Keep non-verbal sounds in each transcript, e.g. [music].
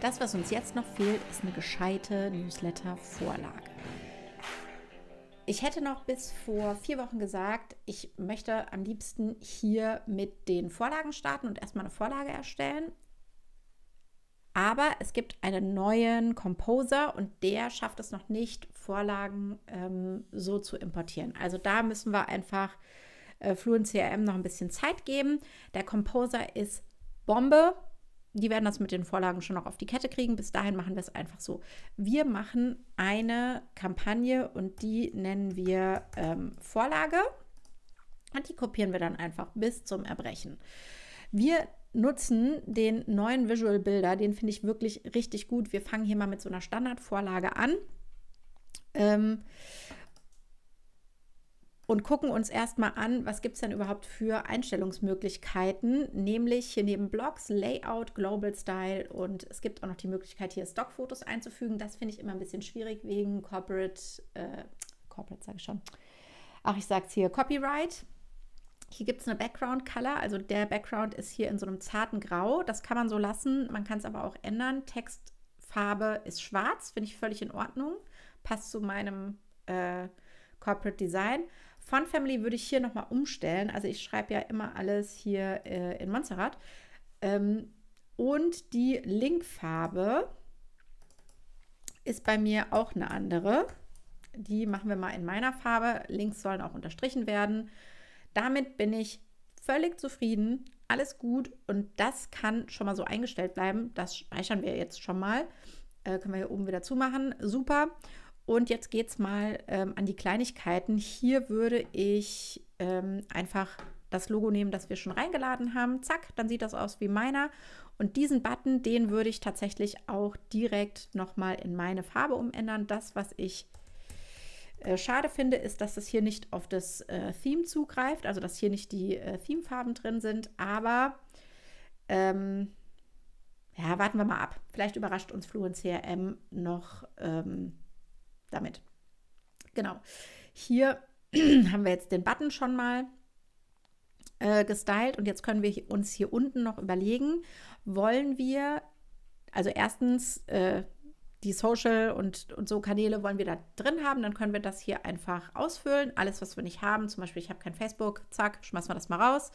Das, was uns jetzt noch fehlt, ist eine gescheite Newsletter-Vorlage. Ich hätte noch bis vor vier Wochen gesagt, ich möchte am liebsten hier mit den Vorlagen starten und erstmal eine Vorlage erstellen. Aber es gibt einen neuen Composer und der schafft es noch nicht, Vorlagen ähm, so zu importieren. Also da müssen wir einfach äh, Fluent CRM noch ein bisschen Zeit geben. Der Composer ist Bombe die werden das mit den Vorlagen schon noch auf die Kette kriegen. Bis dahin machen wir es einfach so. Wir machen eine Kampagne und die nennen wir ähm, Vorlage. Und die kopieren wir dann einfach bis zum Erbrechen. Wir nutzen den neuen Visual Builder, den finde ich wirklich richtig gut. Wir fangen hier mal mit so einer Standardvorlage an. Ähm, und gucken uns erstmal an, was gibt es denn überhaupt für Einstellungsmöglichkeiten, nämlich hier neben Blogs, Layout, Global Style und es gibt auch noch die Möglichkeit, hier Stockfotos einzufügen. Das finde ich immer ein bisschen schwierig wegen Corporate, äh, Corporate sage ich schon. Ach, ich sage es hier, Copyright. Hier gibt es eine Background Color, also der Background ist hier in so einem zarten Grau. Das kann man so lassen, man kann es aber auch ändern. Textfarbe ist schwarz, finde ich völlig in Ordnung. Passt zu meinem äh, Corporate Design. Fun Family würde ich hier nochmal umstellen. Also ich schreibe ja immer alles hier äh, in Montserrat. Ähm, und die Linkfarbe ist bei mir auch eine andere. Die machen wir mal in meiner Farbe. Links sollen auch unterstrichen werden. Damit bin ich völlig zufrieden. Alles gut. Und das kann schon mal so eingestellt bleiben. Das speichern wir jetzt schon mal. Äh, können wir hier oben wieder zumachen. Super. Und jetzt geht es mal ähm, an die Kleinigkeiten. Hier würde ich ähm, einfach das Logo nehmen, das wir schon reingeladen haben. Zack, dann sieht das aus wie meiner. Und diesen Button, den würde ich tatsächlich auch direkt nochmal in meine Farbe umändern. Das, was ich äh, schade finde, ist, dass das hier nicht auf das äh, Theme zugreift, also dass hier nicht die äh, Theme-Farben drin sind. Aber ähm, ja, warten wir mal ab. Vielleicht überrascht uns Fluence CRM noch. Ähm, damit. Genau. Hier [clears throat] haben wir jetzt den Button schon mal äh, gestylt und jetzt können wir uns hier unten noch überlegen, wollen wir, also erstens äh, die Social und, und so Kanäle wollen wir da drin haben, dann können wir das hier einfach ausfüllen. Alles, was wir nicht haben, zum Beispiel ich habe kein Facebook, zack, schmeißen wir das mal raus.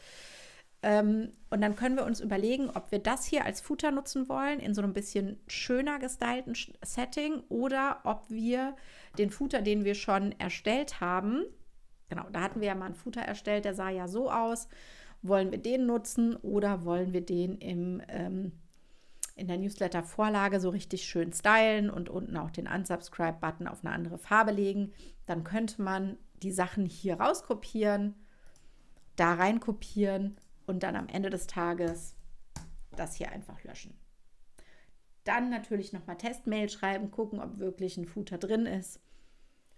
Ähm, und dann können wir uns überlegen, ob wir das hier als Futter nutzen wollen, in so einem bisschen schöner gestylten Setting, oder ob wir den Futter, den wir schon erstellt haben, genau, da hatten wir ja mal einen Futter erstellt, der sah ja so aus, wollen wir den nutzen oder wollen wir den im, ähm, in der Newsletter-Vorlage so richtig schön stylen und unten auch den Unsubscribe-Button auf eine andere Farbe legen. Dann könnte man die Sachen hier rauskopieren, da reinkopieren und dann am Ende des Tages das hier einfach löschen. Dann natürlich nochmal Testmail schreiben, gucken, ob wirklich ein Footer drin ist.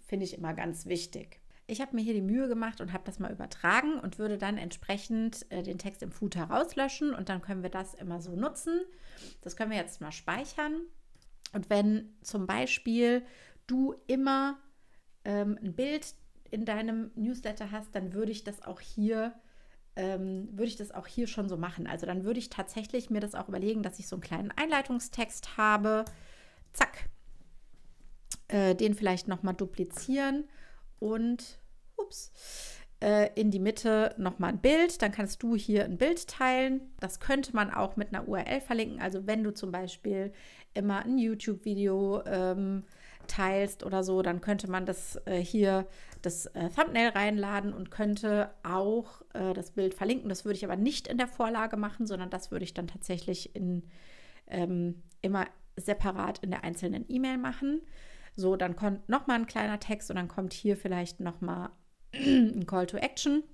Finde ich immer ganz wichtig. Ich habe mir hier die Mühe gemacht und habe das mal übertragen und würde dann entsprechend äh, den Text im Footer rauslöschen und dann können wir das immer so nutzen. Das können wir jetzt mal speichern. Und wenn zum Beispiel du immer ähm, ein Bild in deinem Newsletter hast, dann würde ich das auch hier ähm, würde ich das auch hier schon so machen. Also dann würde ich tatsächlich mir das auch überlegen, dass ich so einen kleinen Einleitungstext habe. Zack. Äh, den vielleicht nochmal duplizieren und ups, äh, in die Mitte nochmal ein Bild. Dann kannst du hier ein Bild teilen. Das könnte man auch mit einer URL verlinken. Also wenn du zum Beispiel immer ein YouTube-Video ähm, teilst oder so, dann könnte man das äh, hier, das äh, Thumbnail reinladen und könnte auch äh, das Bild verlinken. Das würde ich aber nicht in der Vorlage machen, sondern das würde ich dann tatsächlich in, ähm, immer separat in der einzelnen E-Mail machen. So, dann kommt nochmal ein kleiner Text und dann kommt hier vielleicht nochmal [clears throat] ein Call to Action.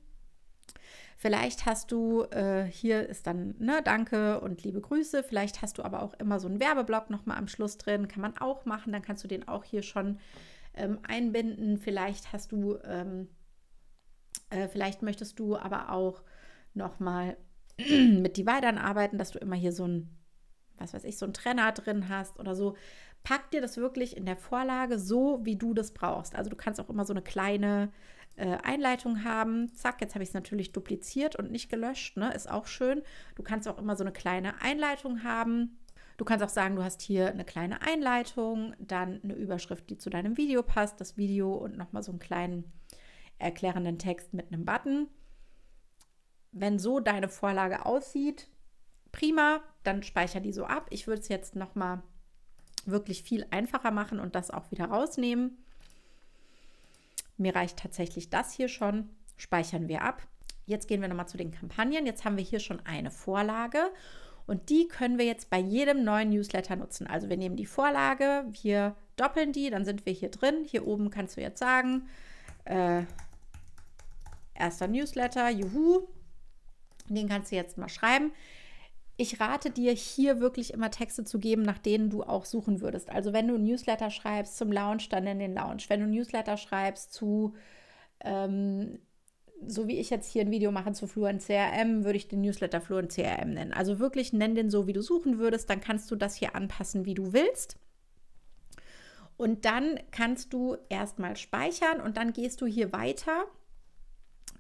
Vielleicht hast du, äh, hier ist dann, ne, danke und liebe Grüße. Vielleicht hast du aber auch immer so einen Werbeblock nochmal am Schluss drin. Kann man auch machen. Dann kannst du den auch hier schon ähm, einbinden. Vielleicht hast du, ähm, äh, vielleicht möchtest du aber auch nochmal [clears throat] mit die Weidern arbeiten, dass du immer hier so ein, was weiß ich, so ein Trenner drin hast oder so. Pack dir das wirklich in der Vorlage so, wie du das brauchst. Also du kannst auch immer so eine kleine äh, Einleitung haben. Zack, jetzt habe ich es natürlich dupliziert und nicht gelöscht, ne? ist auch schön. Du kannst auch immer so eine kleine Einleitung haben. Du kannst auch sagen, du hast hier eine kleine Einleitung, dann eine Überschrift, die zu deinem Video passt, das Video und nochmal so einen kleinen erklärenden Text mit einem Button. Wenn so deine Vorlage aussieht, prima, dann speicher die so ab. Ich würde es jetzt nochmal wirklich viel einfacher machen und das auch wieder rausnehmen. Mir reicht tatsächlich das hier schon. Speichern wir ab. Jetzt gehen wir nochmal zu den Kampagnen. Jetzt haben wir hier schon eine Vorlage und die können wir jetzt bei jedem neuen Newsletter nutzen. Also wir nehmen die Vorlage, wir doppeln die, dann sind wir hier drin. Hier oben kannst du jetzt sagen, äh, erster Newsletter, juhu. Den kannst du jetzt mal schreiben ich rate dir hier wirklich immer Texte zu geben, nach denen du auch suchen würdest. Also wenn du Newsletter schreibst zum Lounge, dann in den Lounge. Wenn du Newsletter schreibst zu, ähm, so wie ich jetzt hier ein Video mache zu Fluent CRM, würde ich den Newsletter Fluent CRM nennen. Also wirklich nenn den so, wie du suchen würdest. Dann kannst du das hier anpassen, wie du willst. Und dann kannst du erstmal speichern und dann gehst du hier weiter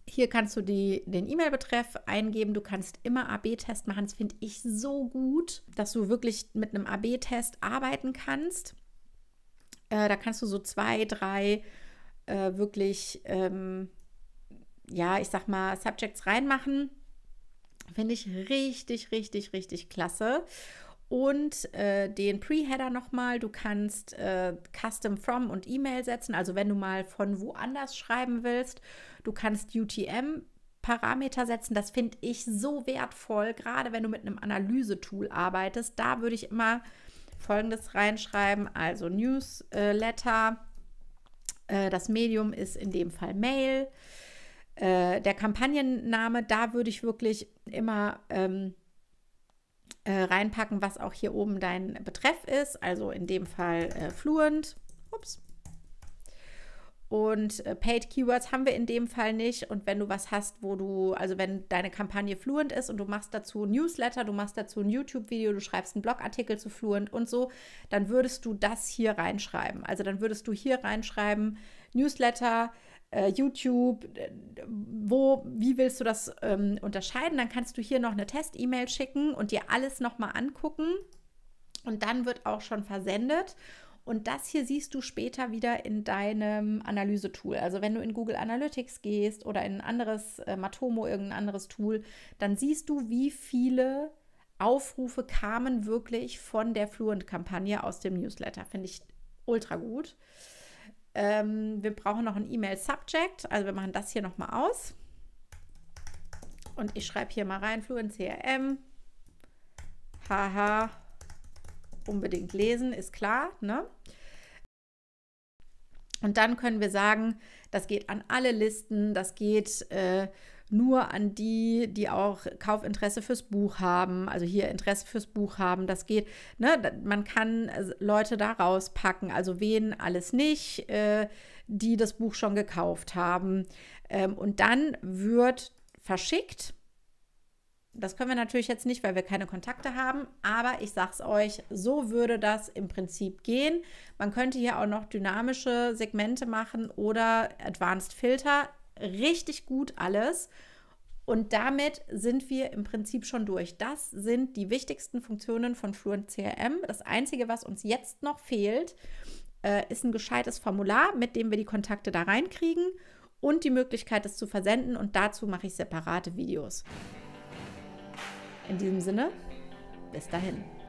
hier kannst du die, den E-Mail-Betreff eingeben. Du kannst immer AB-Test machen. Das finde ich so gut, dass du wirklich mit einem AB-Test arbeiten kannst. Äh, da kannst du so zwei, drei äh, wirklich, ähm, ja, ich sag mal, Subjects reinmachen. Finde ich richtig, richtig, richtig klasse und äh, den Pre-Header nochmal. Du kannst äh, Custom From und E-Mail setzen, also wenn du mal von woanders schreiben willst. Du kannst UTM. Parameter setzen, das finde ich so wertvoll, gerade wenn du mit einem Analyse-Tool arbeitest. Da würde ich immer folgendes reinschreiben: also Newsletter, äh, das Medium ist in dem Fall Mail, äh, der Kampagnenname, da würde ich wirklich immer ähm, äh, reinpacken, was auch hier oben dein Betreff ist. Also in dem Fall äh, Fluent. Ups. Und äh, Paid Keywords haben wir in dem Fall nicht. Und wenn du was hast, wo du, also wenn deine Kampagne Fluent ist und du machst dazu ein Newsletter, du machst dazu ein YouTube-Video, du schreibst einen Blogartikel zu Fluent und so, dann würdest du das hier reinschreiben. Also dann würdest du hier reinschreiben, Newsletter, äh, YouTube, äh, wo, wie willst du das ähm, unterscheiden? Dann kannst du hier noch eine Test-E-Mail schicken und dir alles nochmal angucken. Und dann wird auch schon versendet. Und das hier siehst du später wieder in deinem Analyse-Tool. Also wenn du in Google Analytics gehst oder in ein anderes äh, Matomo, irgendein anderes Tool, dann siehst du, wie viele Aufrufe kamen wirklich von der Fluent-Kampagne aus dem Newsletter. Finde ich ultra gut. Ähm, wir brauchen noch ein E-Mail-Subject. Also wir machen das hier nochmal aus. Und ich schreibe hier mal rein, Fluent CRM. Haha, unbedingt lesen, ist klar. Ne? Und dann können wir sagen, das geht an alle Listen, das geht äh, nur an die, die auch Kaufinteresse fürs Buch haben, also hier Interesse fürs Buch haben. Das geht, ne, man kann also, Leute da rauspacken, also wen alles nicht, äh, die das Buch schon gekauft haben. Ähm, und dann wird verschickt. Das können wir natürlich jetzt nicht, weil wir keine Kontakte haben, aber ich sage es euch, so würde das im Prinzip gehen. Man könnte hier auch noch dynamische Segmente machen oder Advanced Filter richtig gut alles. Und damit sind wir im Prinzip schon durch. Das sind die wichtigsten Funktionen von Fluent CRM. Das Einzige, was uns jetzt noch fehlt, äh, ist ein gescheites Formular, mit dem wir die Kontakte da reinkriegen und die Möglichkeit, es zu versenden. Und dazu mache ich separate Videos. In diesem Sinne, bis dahin.